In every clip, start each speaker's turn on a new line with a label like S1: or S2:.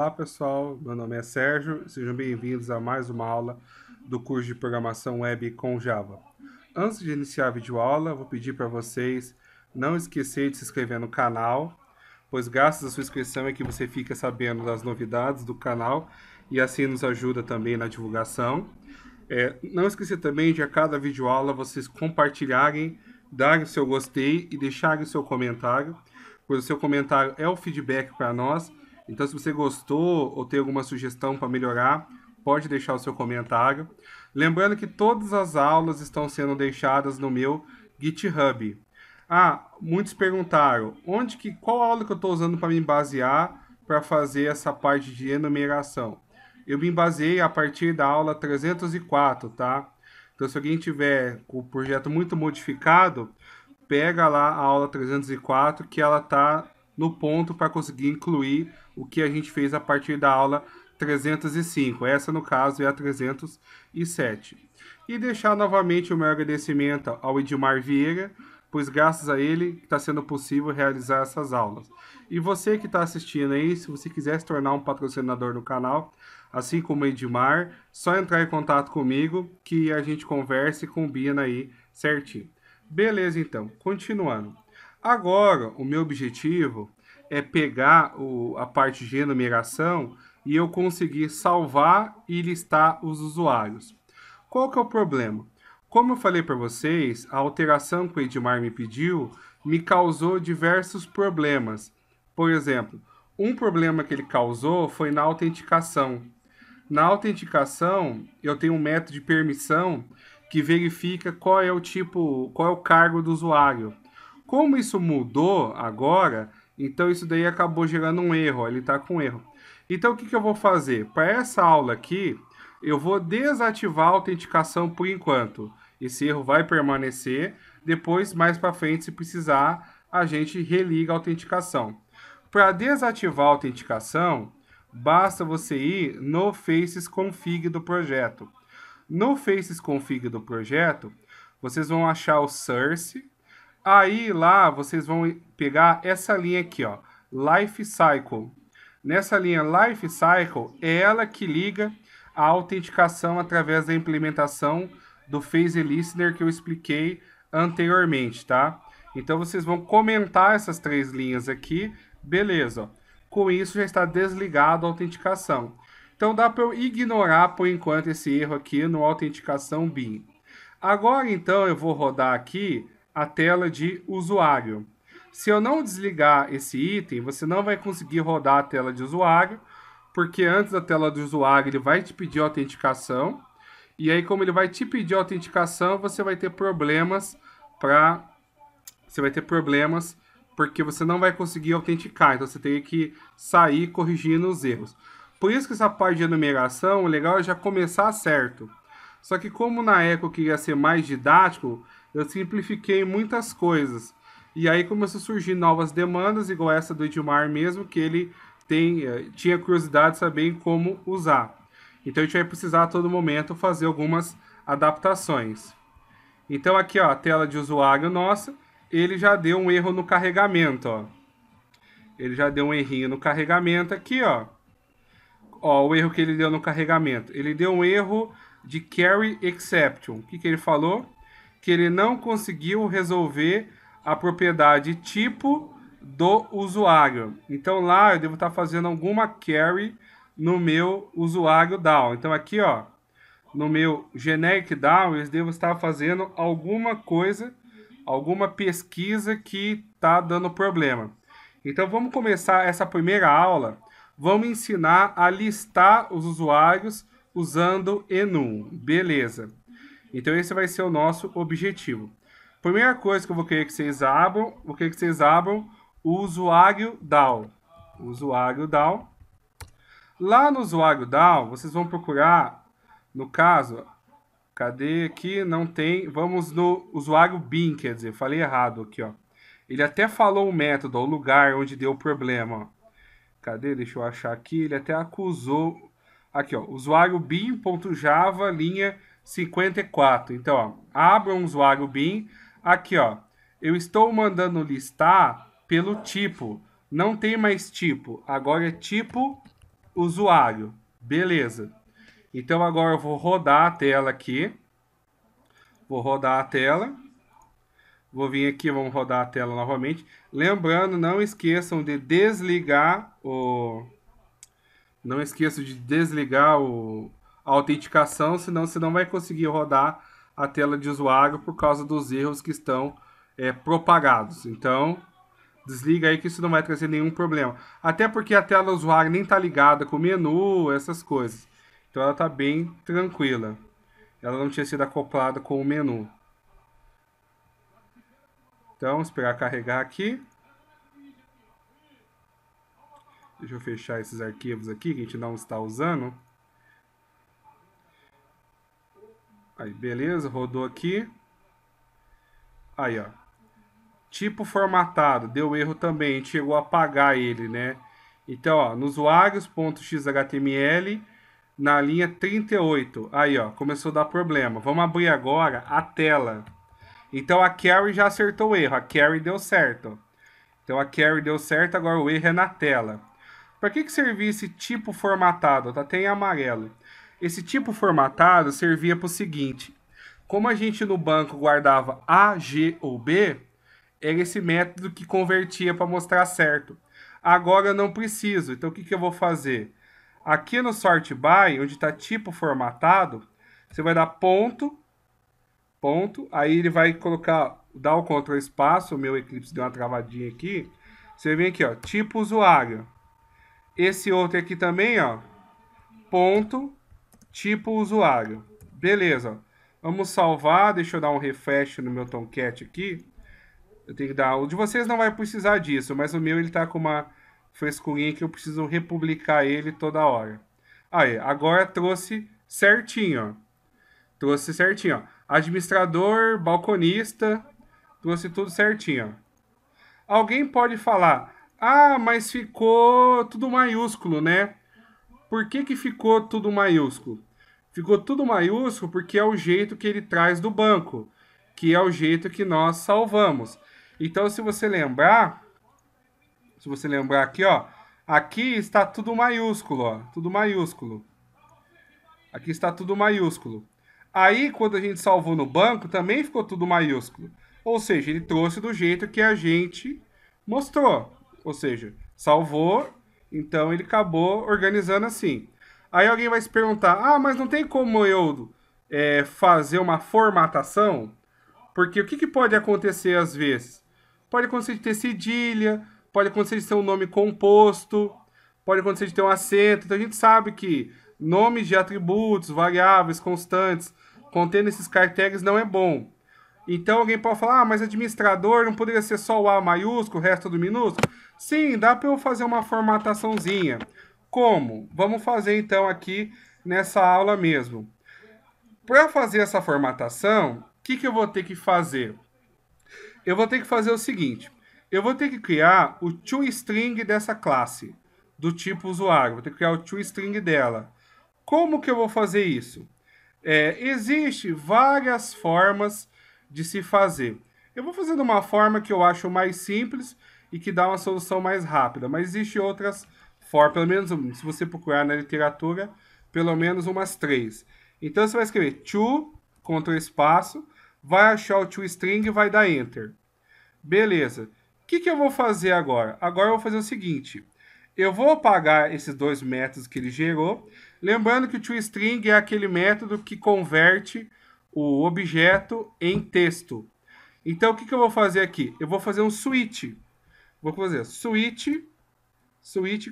S1: Olá pessoal, meu nome é Sérgio, sejam bem-vindos a mais uma aula do curso de Programação Web com Java. Antes de iniciar a videoaula, vou pedir para vocês não esquecer de se inscrever no canal, pois graças à sua inscrição é que você fica sabendo das novidades do canal e assim nos ajuda também na divulgação. É, não esquecer também de a cada videoaula vocês compartilharem, darem seu gostei e deixarem seu comentário, pois o seu comentário é o feedback para nós então, se você gostou ou tem alguma sugestão para melhorar, pode deixar o seu comentário. Lembrando que todas as aulas estão sendo deixadas no meu GitHub. Ah, muitos perguntaram onde que qual aula que eu estou usando para me basear para fazer essa parte de enumeração. Eu me baseei a partir da aula 304, tá? Então, se alguém tiver o projeto muito modificado, pega lá a aula 304 que ela está no ponto para conseguir incluir o que a gente fez a partir da aula 305. Essa, no caso, é a 307. E deixar novamente o meu agradecimento ao Edmar Vieira, pois graças a ele está sendo possível realizar essas aulas. E você que está assistindo aí, se você quiser se tornar um patrocinador do canal, assim como o Edmar, só entrar em contato comigo que a gente converse e combina aí certinho. Beleza, então, continuando. Agora, o meu objetivo é pegar o, a parte de enumeração e eu conseguir salvar e listar os usuários. Qual que é o problema? Como eu falei para vocês, a alteração que o Edmar me pediu me causou diversos problemas. Por exemplo, um problema que ele causou foi na autenticação. Na autenticação, eu tenho um método de permissão que verifica qual é o tipo, qual é o cargo do usuário. Como isso mudou agora, então isso daí acabou gerando um erro, ele está com erro. Então o que, que eu vou fazer? Para essa aula aqui, eu vou desativar a autenticação por enquanto. Esse erro vai permanecer, depois mais para frente se precisar, a gente religa a autenticação. Para desativar a autenticação, basta você ir no Faces Config do projeto. No Faces Config do projeto, vocês vão achar o source, Aí lá vocês vão pegar essa linha aqui, ó, Life Cycle. Nessa linha Life Cycle é ela que liga a autenticação através da implementação do Phase Listener que eu expliquei anteriormente, tá? Então vocês vão comentar essas três linhas aqui, beleza. Com isso já está desligado a autenticação. Então dá para eu ignorar por enquanto esse erro aqui no autenticação BIM. Agora então eu vou rodar aqui a tela de usuário. Se eu não desligar esse item, você não vai conseguir rodar a tela de usuário, porque antes da tela do usuário ele vai te pedir autenticação. E aí, como ele vai te pedir autenticação, você vai ter problemas para você vai ter problemas porque você não vai conseguir autenticar. Então você tem que sair corrigindo os erros. Por isso que essa parte de enumeração, o é legal é já começar certo. Só que como na Eco queria ser mais didático, eu simplifiquei muitas coisas. E aí começou a surgir novas demandas, igual essa do Edmar mesmo, que ele tem, eh, tinha curiosidade de saber como usar. Então a gente vai precisar a todo momento fazer algumas adaptações. Então aqui ó, a tela de usuário nossa, ele já deu um erro no carregamento, ó. Ele já deu um errinho no carregamento aqui, ó. Ó, o erro que ele deu no carregamento. Ele deu um erro de carry exception. O que, que ele falou? que ele não conseguiu resolver a propriedade tipo do usuário. Então lá eu devo estar fazendo alguma carry no meu usuário DAO. Então aqui, ó, no meu generic DAO, eu devo estar fazendo alguma coisa, alguma pesquisa que está dando problema. Então vamos começar essa primeira aula. Vamos ensinar a listar os usuários usando enum. Beleza. Então esse vai ser o nosso objetivo. Primeira coisa que eu vou querer que vocês abram, vou querer que vocês abram o usuário DAO. O usuário DAO. Lá no usuário DAO, vocês vão procurar, no caso, cadê aqui? Não tem. Vamos no usuário BIM, quer dizer, falei errado aqui, ó. Ele até falou o método, o lugar onde deu o problema. Ó. Cadê? Deixa eu achar aqui. Ele até acusou. Aqui, ó. Usuário bin.java linha 54. Então, ó, abra um usuário BIM. Aqui, ó, eu estou mandando listar pelo tipo. Não tem mais tipo. Agora é tipo usuário. Beleza. Então, agora eu vou rodar a tela aqui. Vou rodar a tela. Vou vir aqui, vamos rodar a tela novamente. Lembrando, não esqueçam de desligar o... Não esqueçam de desligar o, autenticação, senão você não vai conseguir rodar a tela de usuário por causa dos erros que estão é, propagados. Então, desliga aí que isso não vai trazer nenhum problema. Até porque a tela usuário nem está ligada com o menu, essas coisas. Então ela está bem tranquila. Ela não tinha sido acoplada com o menu. Então, esperar carregar aqui. Deixa eu fechar esses arquivos aqui que a gente não está usando. Aí, beleza, rodou aqui. Aí, ó. Tipo formatado, deu erro também, a gente chegou a apagar ele, né? Então, ó, nos usuários.xhtml, na linha 38. Aí, ó, começou a dar problema. Vamos abrir agora a tela. Então, a carry já acertou o erro, a carry deu certo. Então, a carry deu certo, agora o erro é na tela. Para que, que serviu esse tipo formatado? Tá até em amarelo. Esse tipo formatado servia para o seguinte: como a gente no banco guardava A, G ou B, era esse método que convertia para mostrar certo. Agora eu não preciso, então o que, que eu vou fazer? Aqui no sort by, onde está tipo formatado, você vai dar ponto, ponto, aí ele vai colocar, dar o control espaço, o meu Eclipse deu uma travadinha aqui, você vem aqui, ó, tipo usuário. Esse outro aqui também, ó, ponto, tipo usuário. Beleza. Vamos salvar. Deixa eu dar um refresh no meu Tomcat aqui. Eu tenho que dar. O de vocês não vai precisar disso, mas o meu ele tá com uma frescurinha que eu preciso republicar ele toda hora. Aí, agora trouxe certinho. Trouxe certinho. Administrador, balconista, trouxe tudo certinho. Alguém pode falar, ah, mas ficou tudo maiúsculo, né? Por que, que ficou tudo maiúsculo? Ficou tudo maiúsculo porque é o jeito que ele traz do banco, que é o jeito que nós salvamos. Então, se você lembrar, se você lembrar aqui, ó, aqui está tudo maiúsculo, ó, tudo maiúsculo. Aqui está tudo maiúsculo. Aí, quando a gente salvou no banco, também ficou tudo maiúsculo. Ou seja, ele trouxe do jeito que a gente mostrou. Ou seja, salvou então ele acabou organizando assim. Aí alguém vai se perguntar: ah, mas não tem como eu é, fazer uma formatação? Porque o que, que, pode acontecer às vezes? Pode acontecer de ter cedilha, pode acontecer de ter um nome composto, pode acontecer de ter um acento. Então a gente sabe que nomes de atributos, variáveis, constantes, contendo esses caracteres não é bom. Então alguém pode falar, ah, mas administrador não poderia ser só o A maiúsculo, o resto do minúsculo? Sim, dá para eu fazer uma formataçãozinha. Como? Vamos fazer então aqui nessa aula mesmo. Para fazer essa formatação, o que, que eu vou ter que fazer? Eu vou ter que fazer o seguinte. Eu vou ter que criar o toString dessa classe, do tipo usuário. Vou ter que criar o toString dela. Como que eu vou fazer isso? É, Existem várias formas de se fazer. Eu vou fazer de uma forma que eu acho mais simples, e que dá uma solução mais rápida. Mas existem outras formas, pelo menos se você procurar na literatura, pelo menos umas três. Então você vai escrever to, contra o espaço, vai achar o to string e vai dar enter. Beleza. O que, que eu vou fazer agora? Agora eu vou fazer o seguinte. Eu vou apagar esses dois métodos que ele gerou. Lembrando que o toString é aquele método que converte o objeto em texto. Então, o que, que eu vou fazer aqui? Eu vou fazer um switch. Vou fazer switch, switch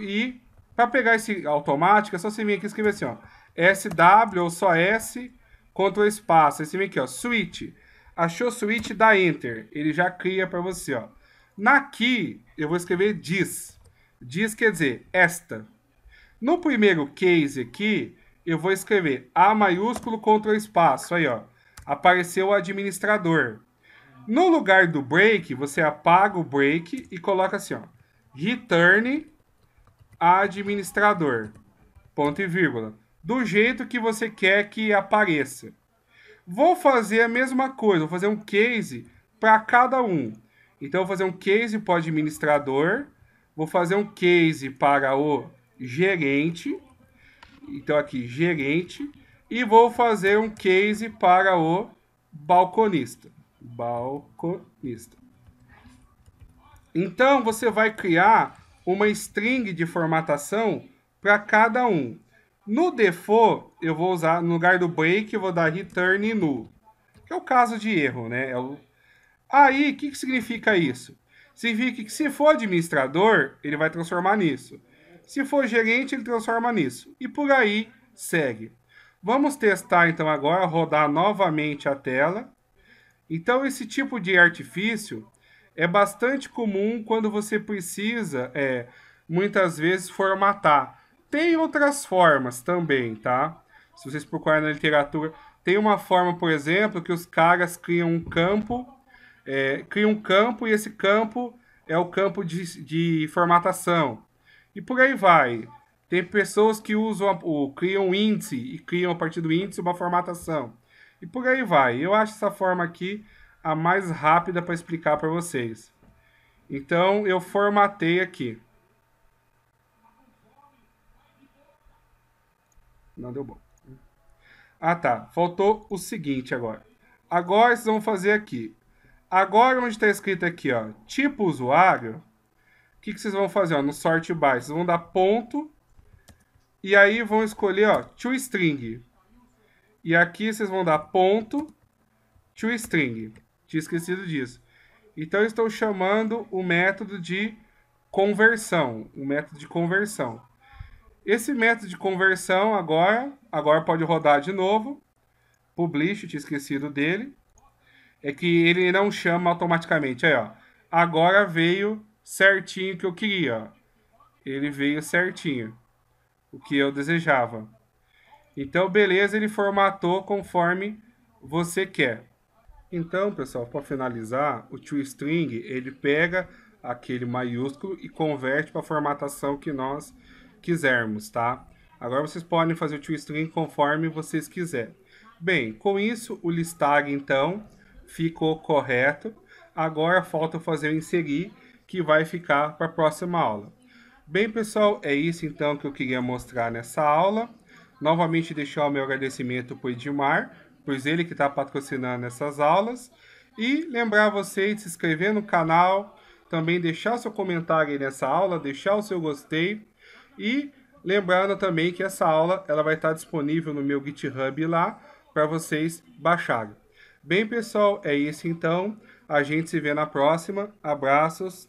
S1: e para pegar esse automático, é só você vir aqui e escrever assim, ó, SW ou só S, contra o espaço. Esse vem aqui, ó, switch. Achou switch, dá enter. Ele já cria para você, ó. Naqui, eu vou escrever diz. Diz quer dizer esta. No primeiro case aqui, eu vou escrever A maiúsculo contra o espaço. Aí, ó. Apareceu o administrador. No lugar do break, você apaga o break e coloca assim, ó. Return administrador. Ponto e vírgula. Do jeito que você quer que apareça. Vou fazer a mesma coisa, vou fazer um case para cada um. Então, vou fazer um case para o administrador, vou fazer um case para o gerente. Então, aqui, gerente. E vou fazer um case para o balconista balconista. Então você vai criar uma string de formatação para cada um. No default, eu vou usar no lugar do break, eu vou dar return null, que é o caso de erro, né? É o... Aí, o que, que significa isso? Significa que se for administrador, ele vai transformar nisso. Se for gerente, ele transforma nisso. E por aí segue. Vamos testar então agora, rodar novamente a tela. Então, esse tipo de artifício é bastante comum quando você precisa, é, muitas vezes, formatar. Tem outras formas também, tá? Se vocês procurarem na literatura, tem uma forma, por exemplo, que os caras criam um campo, é, criam um campo e esse campo é o campo de, de formatação. E por aí vai. Tem pessoas que usam, criam um índice e criam a partir do índice uma formatação. E por aí vai. Eu acho essa forma aqui a mais rápida para explicar para vocês. Então eu formatei aqui. Não deu bom. Ah tá, faltou o seguinte agora. Agora vocês vão fazer aqui. Agora onde está escrito aqui, ó, tipo usuário, o que, que vocês vão fazer ó, no sort by? Vocês vão dar ponto e aí vão escolher ó, to string. E aqui vocês vão dar ponto to string. Tinha esquecido disso. Então, estou chamando o método de conversão. O método de conversão. Esse método de conversão agora, agora pode rodar de novo. Publish, tinha esquecido dele. É que ele não chama automaticamente. Aí, ó. Agora veio certinho que eu queria. Ó. Ele veio certinho. O que eu desejava. Então, beleza, ele formatou conforme você quer. Então, pessoal, para finalizar, o toString ele pega aquele maiúsculo e converte para a formatação que nós quisermos, tá? Agora vocês podem fazer o toString conforme vocês quiserem. Bem, com isso o listag então ficou correto. Agora falta fazer o inserir, que vai ficar para a próxima aula. Bem, pessoal, é isso então que eu queria mostrar nessa aula. Novamente deixar o meu agradecimento para o Edmar, pois ele que está patrocinando essas aulas. E lembrar você de se inscrever no canal, também deixar seu comentário nessa aula, deixar o seu gostei. E lembrando também que essa aula ela vai estar disponível no meu GitHub lá para vocês baixarem. Bem, pessoal, é isso então. A gente se vê na próxima. Abraços